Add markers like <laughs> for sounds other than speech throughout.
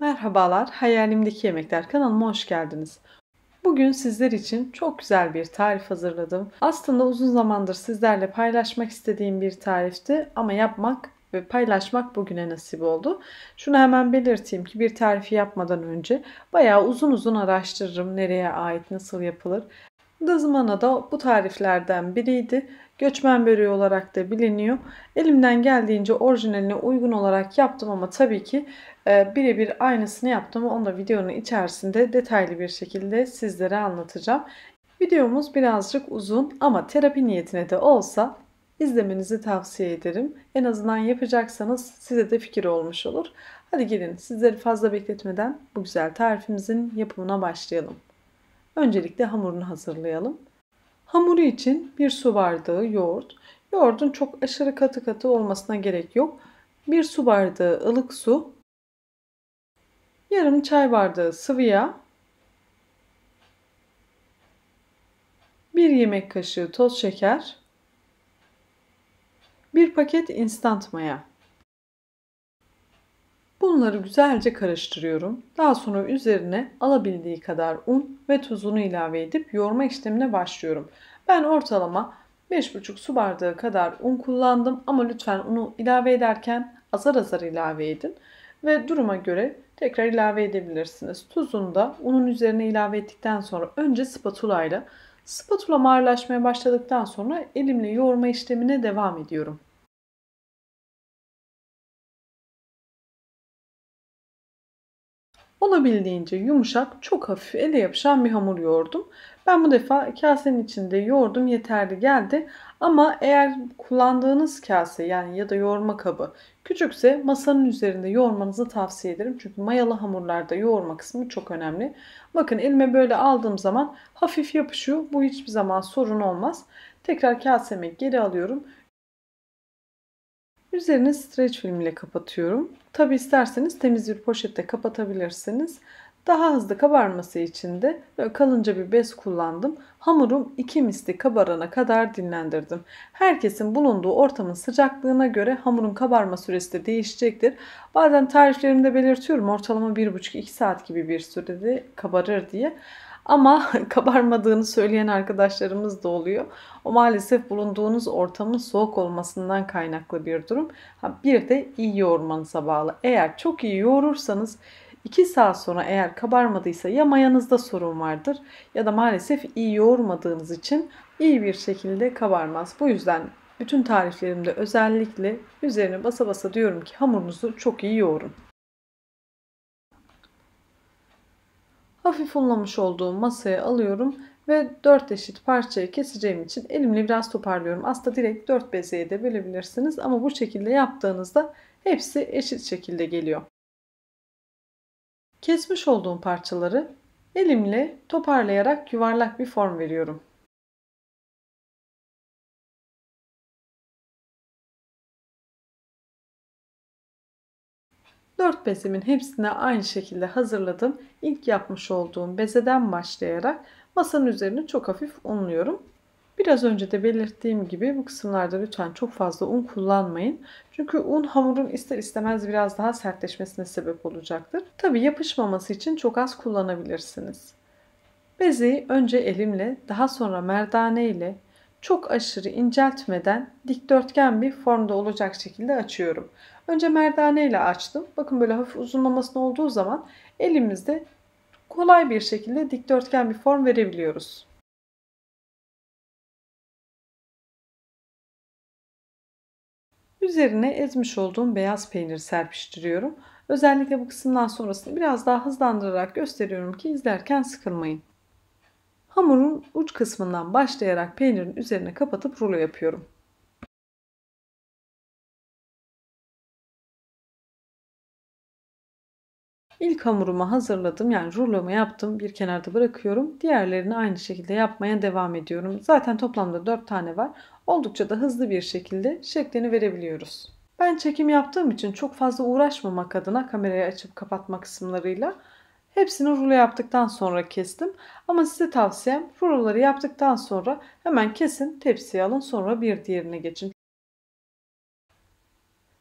Merhabalar, Hayalimdeki Yemekler kanalıma hoş geldiniz. Bugün sizler için çok güzel bir tarif hazırladım. Aslında uzun zamandır sizlerle paylaşmak istediğim bir tarifti ama yapmak ve paylaşmak bugüne nasip oldu. Şunu hemen belirteyim ki bir tarifi yapmadan önce bayağı uzun uzun araştırırım nereye ait, nasıl yapılır Dızmana da bu tariflerden biriydi. Göçmen böreği olarak da biliniyor. Elimden geldiğince orijinaline uygun olarak yaptım ama tabii ki e, birebir aynısını yaptım. Onu da videonun içerisinde detaylı bir şekilde sizlere anlatacağım. Videomuz birazcık uzun ama terapi niyetine de olsa izlemenizi tavsiye ederim. En azından yapacaksanız size de fikir olmuş olur. Hadi gelin sizleri fazla bekletmeden bu güzel tarifimizin yapımına başlayalım. Öncelikle hamurunu hazırlayalım. Hamuru için bir su bardağı yoğurt. Yoğurdun çok aşırı katı katı olmasına gerek yok. Bir su bardağı ılık su, yarım çay bardağı sıvı yağ, bir yemek kaşığı toz şeker, bir paket instant maya. Bunları güzelce karıştırıyorum. Daha sonra üzerine alabildiği kadar un ve tuzunu ilave edip yoğurma işlemine başlıyorum. Ben ortalama 5,5 su bardağı kadar un kullandım ama lütfen unu ilave ederken azar azar ilave edin ve duruma göre tekrar ilave edebilirsiniz. Tuzunu da unun üzerine ilave ettikten sonra önce spatula ile spatula ağırlaşmaya başladıktan sonra elimle yoğurma işlemine devam ediyorum. Olabildiğince yumuşak, çok hafif ele yapışan bir hamur yoğurdum. Ben bu defa kasenin içinde yoğurdum yeterli geldi. Ama eğer kullandığınız kase yani ya da yoğurma kabı küçükse masanın üzerinde yoğurmanızı tavsiye ederim. Çünkü mayalı hamurlarda yoğurma kısmı çok önemli. Bakın elime böyle aldığım zaman hafif yapışıyor. Bu hiçbir zaman sorun olmaz. Tekrar kaseme geri alıyorum. Üzerine streç film ile kapatıyorum. Tabi isterseniz temiz bir poşette kapatabilirsiniz. Daha hızlı kabarması için de böyle kalınca bir bez kullandım. Hamurum iki misli kabarana kadar dinlendirdim. Herkesin bulunduğu ortamın sıcaklığına göre hamurun kabarma süresi de değişecektir. Bazen tariflerimde belirtiyorum ortalama 1,5-2 saat gibi bir sürede kabarır diye. Ama <laughs> kabarmadığını söyleyen arkadaşlarımız da oluyor. O maalesef bulunduğunuz ortamın soğuk olmasından kaynaklı bir durum. Ha, bir de iyi yoğurmanıza bağlı. Eğer çok iyi yoğurursanız 2 saat sonra eğer kabarmadıysa ya mayanızda sorun vardır ya da maalesef iyi yoğurmadığınız için iyi bir şekilde kabarmaz. Bu yüzden bütün tariflerimde özellikle üzerine basa basa diyorum ki hamurunuzu çok iyi yoğurun. hafif unlamış olduğum masaya alıyorum ve 4 eşit parçaya keseceğim için elimle biraz toparlıyorum. Aslında direkt 4 bezeye de bölebilirsiniz ama bu şekilde yaptığınızda hepsi eşit şekilde geliyor. Kesmiş olduğum parçaları elimle toparlayarak yuvarlak bir form veriyorum. 4 bezemin hepsini aynı şekilde hazırladım. İlk yapmış olduğum bezeden başlayarak masanın üzerine çok hafif unluyorum. Biraz önce de belirttiğim gibi bu kısımlarda lütfen çok fazla un kullanmayın. Çünkü un hamurun ister istemez biraz daha sertleşmesine sebep olacaktır. Tabi yapışmaması için çok az kullanabilirsiniz. Bezeyi önce elimle daha sonra merdane ile çok aşırı inceltmeden dikdörtgen bir formda olacak şekilde açıyorum. Önce merdane ile açtım. Bakın böyle hafif uzunlamasına olduğu zaman elimizde kolay bir şekilde dikdörtgen bir form verebiliyoruz. Üzerine ezmiş olduğum beyaz peyniri serpiştiriyorum. Özellikle bu kısımdan sonrasını biraz daha hızlandırarak gösteriyorum ki izlerken sıkılmayın. Hamurun uç kısmından başlayarak peynirin üzerine kapatıp rulo yapıyorum. İlk hamurumu hazırladım yani rulomu yaptım bir kenarda bırakıyorum. Diğerlerini aynı şekilde yapmaya devam ediyorum. Zaten toplamda 4 tane var. Oldukça da hızlı bir şekilde şeklini verebiliyoruz. Ben çekim yaptığım için çok fazla uğraşmamak adına kamerayı açıp kapatma kısımlarıyla Hepsini rulo yaptıktan sonra kestim. Ama size tavsiyem ruloları yaptıktan sonra hemen kesin tepsiye alın sonra bir diğerine geçin.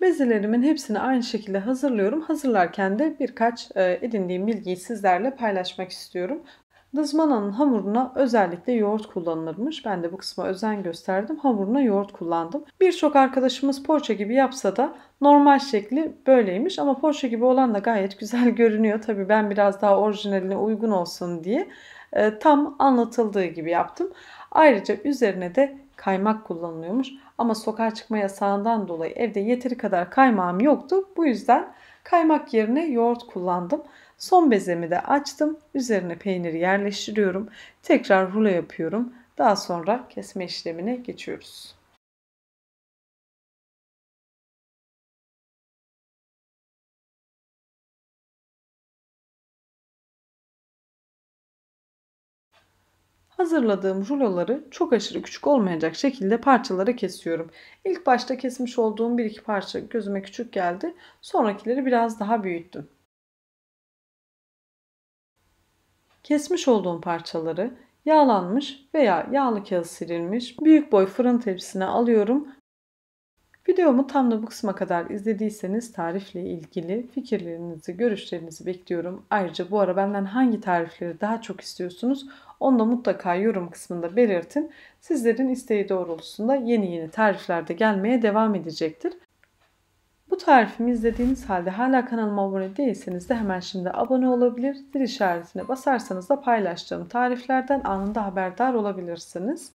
Bezelerimin hepsini aynı şekilde hazırlıyorum. Hazırlarken de birkaç e, edindiğim bilgiyi sizlerle paylaşmak istiyorum. Dızmananın hamuruna özellikle yoğurt kullanılırmış. Ben de bu kısma özen gösterdim. Hamuruna yoğurt kullandım. Birçok arkadaşımız poğaça gibi yapsa da normal şekli böyleymiş. Ama poğaça gibi olan da gayet güzel <laughs> görünüyor. Tabii ben biraz daha orijinaline uygun olsun diye e, tam anlatıldığı gibi yaptım. Ayrıca üzerine de kaymak kullanılıyormuş. Ama sokağa çıkma yasağından dolayı evde yeteri kadar kaymağım yoktu. Bu yüzden kaymak yerine yoğurt kullandım. Son bezemi de açtım. Üzerine peyniri yerleştiriyorum. Tekrar rulo yapıyorum. Daha sonra kesme işlemine geçiyoruz. Hazırladığım ruloları çok aşırı küçük olmayacak şekilde parçalara kesiyorum. İlk başta kesmiş olduğum bir iki parça gözüme küçük geldi. Sonrakileri biraz daha büyüttüm. Kesmiş olduğum parçaları yağlanmış veya yağlı kağıt serilmiş büyük boy fırın tepsisine alıyorum. Videomu tam da bu kısma kadar izlediyseniz tarifle ilgili fikirlerinizi, görüşlerinizi bekliyorum. Ayrıca bu ara benden hangi tarifleri daha çok istiyorsunuz onu da mutlaka yorum kısmında belirtin. Sizlerin isteği doğrultusunda yeni yeni tariflerde gelmeye devam edecektir. Bu tarifimi izlediğiniz halde hala kanalıma abone değilseniz de hemen şimdi abone olabilir, zil işaretine basarsanız da paylaştığım tariflerden anında haberdar olabilirsiniz.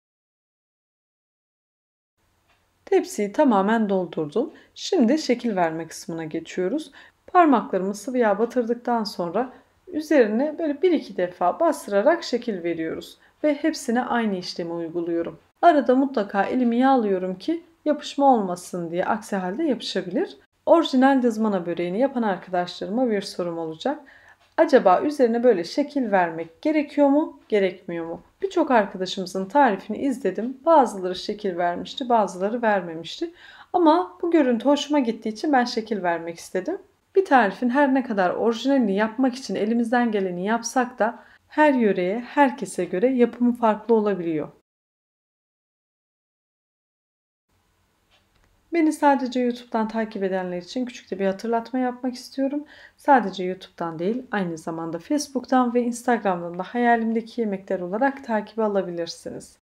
Tepsiyi tamamen doldurdum. Şimdi şekil verme kısmına geçiyoruz. Parmaklarımı sıvı yağ batırdıktan sonra üzerine böyle 1-2 defa bastırarak şekil veriyoruz ve hepsine aynı işlemi uyguluyorum. Arada mutlaka elimi yağlıyorum ki yapışma olmasın diye aksi halde yapışabilir. Orijinal dızmana böreğini yapan arkadaşlarıma bir sorum olacak. Acaba üzerine böyle şekil vermek gerekiyor mu, gerekmiyor mu? Birçok arkadaşımızın tarifini izledim. Bazıları şekil vermişti, bazıları vermemişti. Ama bu görüntü hoşuma gittiği için ben şekil vermek istedim. Bir tarifin her ne kadar orijinalini yapmak için elimizden geleni yapsak da her yöreye, herkese göre yapımı farklı olabiliyor. Beni sadece YouTube'dan takip edenler için küçük de bir hatırlatma yapmak istiyorum. Sadece YouTube'dan değil, aynı zamanda Facebook'tan ve Instagram'dan da hayalimdeki yemekler olarak takip alabilirsiniz.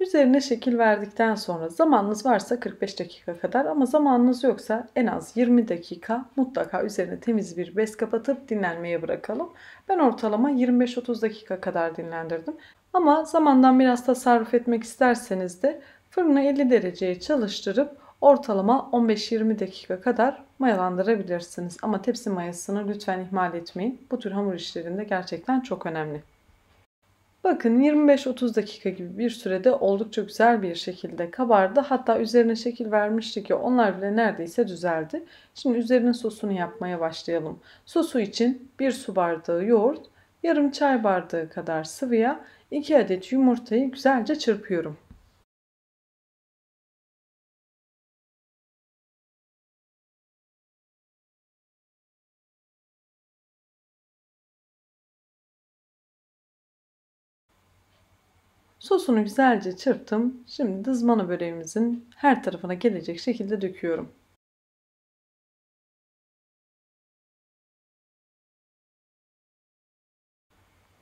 Üzerine şekil verdikten sonra zamanınız varsa 45 dakika kadar ama zamanınız yoksa en az 20 dakika mutlaka üzerine temiz bir bez kapatıp dinlenmeye bırakalım. Ben ortalama 25-30 dakika kadar dinlendirdim. Ama zamandan biraz tasarruf etmek isterseniz de Fırını 50 dereceye çalıştırıp ortalama 15-20 dakika kadar mayalandırabilirsiniz. Ama tepsi mayasını lütfen ihmal etmeyin. Bu tür hamur işlerinde gerçekten çok önemli. Bakın 25-30 dakika gibi bir sürede oldukça güzel bir şekilde kabardı. Hatta üzerine şekil vermiştik ki onlar bile neredeyse düzeldi. Şimdi üzerine sosunu yapmaya başlayalım. Sosu için 1 su bardağı yoğurt, yarım çay bardağı kadar sıvıya 2 adet yumurtayı güzelce çırpıyorum. Sosunu güzelce çırptım. Şimdi dızmanı böreğimizin her tarafına gelecek şekilde döküyorum.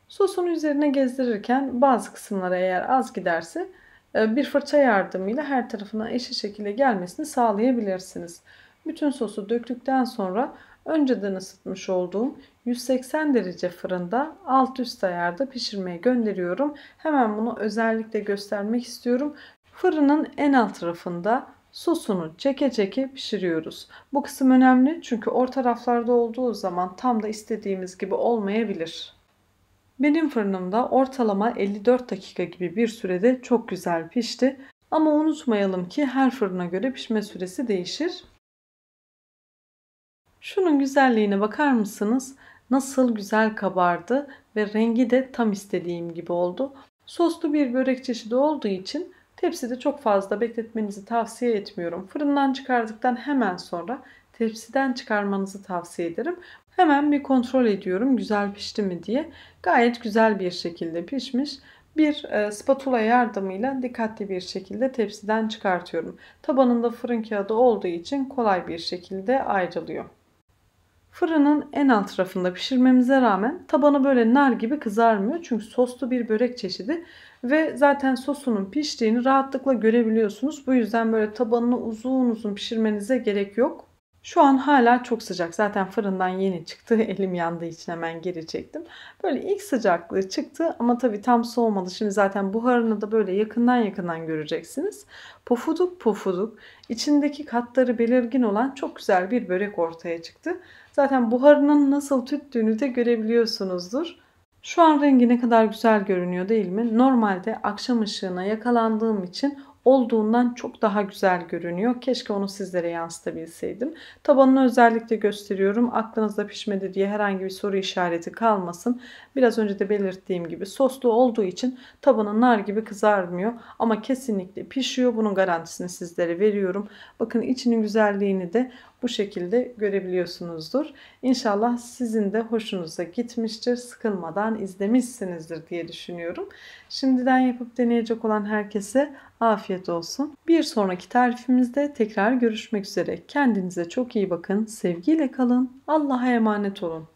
Sosunu üzerine gezdirirken bazı kısımlara eğer az giderse e, bir fırça yardımıyla her tarafına eşit şekilde gelmesini sağlayabilirsiniz. Bütün sosu döktükten sonra önceden ısıtmış olduğum 180 derece fırında alt üst ayarda pişirmeye gönderiyorum. Hemen bunu özellikle göstermek istiyorum. Fırının en alt tarafında sosunu çeke çeke pişiriyoruz. Bu kısım önemli çünkü orta raflarda olduğu zaman tam da istediğimiz gibi olmayabilir. Benim fırınımda ortalama 54 dakika gibi bir sürede çok güzel pişti. Ama unutmayalım ki her fırına göre pişme süresi değişir. Şunun güzelliğine bakar mısınız? nasıl güzel kabardı ve rengi de tam istediğim gibi oldu. Soslu bir börek çeşidi olduğu için tepside çok fazla bekletmenizi tavsiye etmiyorum. Fırından çıkardıktan hemen sonra tepsiden çıkarmanızı tavsiye ederim. Hemen bir kontrol ediyorum güzel pişti mi diye. Gayet güzel bir şekilde pişmiş. Bir e, spatula yardımıyla dikkatli bir şekilde tepsiden çıkartıyorum. Tabanında fırın kağıdı olduğu için kolay bir şekilde ayrılıyor. Fırının en alt tarafında pişirmemize rağmen tabanı böyle nar gibi kızarmıyor. Çünkü soslu bir börek çeşidi ve zaten sosunun piştiğini rahatlıkla görebiliyorsunuz. Bu yüzden böyle tabanını uzun uzun pişirmenize gerek yok. Şu an hala çok sıcak. Zaten fırından yeni çıktı. <laughs> Elim yandığı için hemen geri çektim. Böyle ilk sıcaklığı çıktı ama tabii tam soğumadı. Şimdi zaten buharını da böyle yakından yakından göreceksiniz. Pofuduk pofuduk içindeki katları belirgin olan çok güzel bir börek ortaya çıktı. Zaten buharının nasıl tüttüğünü de görebiliyorsunuzdur. Şu an rengi ne kadar güzel görünüyor değil mi? Normalde akşam ışığına yakalandığım için olduğundan çok daha güzel görünüyor. Keşke onu sizlere yansıtabilseydim. Tabanını özellikle gösteriyorum. Aklınızda pişmedi diye herhangi bir soru işareti kalmasın. Biraz önce de belirttiğim gibi soslu olduğu için tabanı nar gibi kızarmıyor. Ama kesinlikle pişiyor. Bunun garantisini sizlere veriyorum. Bakın içinin güzelliğini de bu şekilde görebiliyorsunuzdur. İnşallah sizin de hoşunuza gitmiştir, sıkılmadan izlemişsinizdir diye düşünüyorum. Şimdiden yapıp deneyecek olan herkese Afiyet olsun. Bir sonraki tarifimizde tekrar görüşmek üzere. Kendinize çok iyi bakın. Sevgiyle kalın. Allah'a emanet olun.